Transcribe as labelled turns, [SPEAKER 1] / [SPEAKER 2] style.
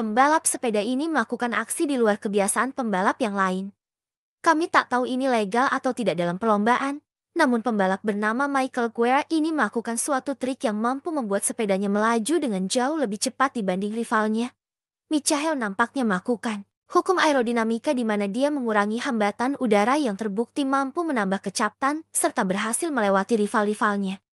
[SPEAKER 1] pembalap sepeda ini melakukan aksi di luar kebiasaan pembalap yang lain. Kami tak tahu ini legal atau tidak dalam perlombaan, namun pembalap bernama Michael Guerra ini melakukan suatu trik yang mampu membuat sepedanya melaju dengan jauh lebih cepat dibanding rivalnya. Michael nampaknya melakukan hukum aerodinamika di mana dia mengurangi hambatan udara yang terbukti mampu menambah kecaptan serta berhasil melewati rival-rivalnya.